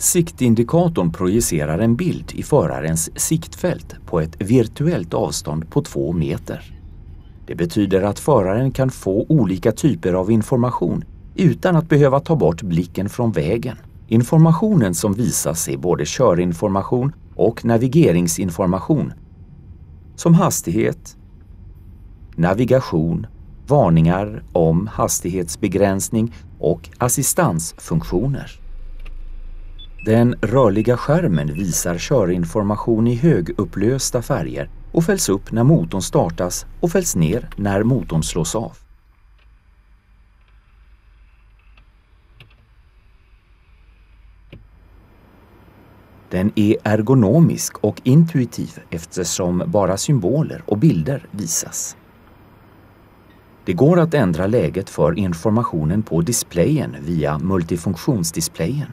Siktindikatorn projicerar en bild i förarens siktfält på ett virtuellt avstånd på två meter. Det betyder att föraren kan få olika typer av information utan att behöva ta bort blicken från vägen. Informationen som visas är både körinformation och navigeringsinformation som hastighet, navigation, varningar om hastighetsbegränsning och assistansfunktioner. Den rörliga skärmen visar körinformation i högupplösta färger och fälls upp när motorn startas och fälls ner när motorn slås av. Den är ergonomisk och intuitiv eftersom bara symboler och bilder visas. Det går att ändra läget för informationen på displayen via multifunktionsdisplayen.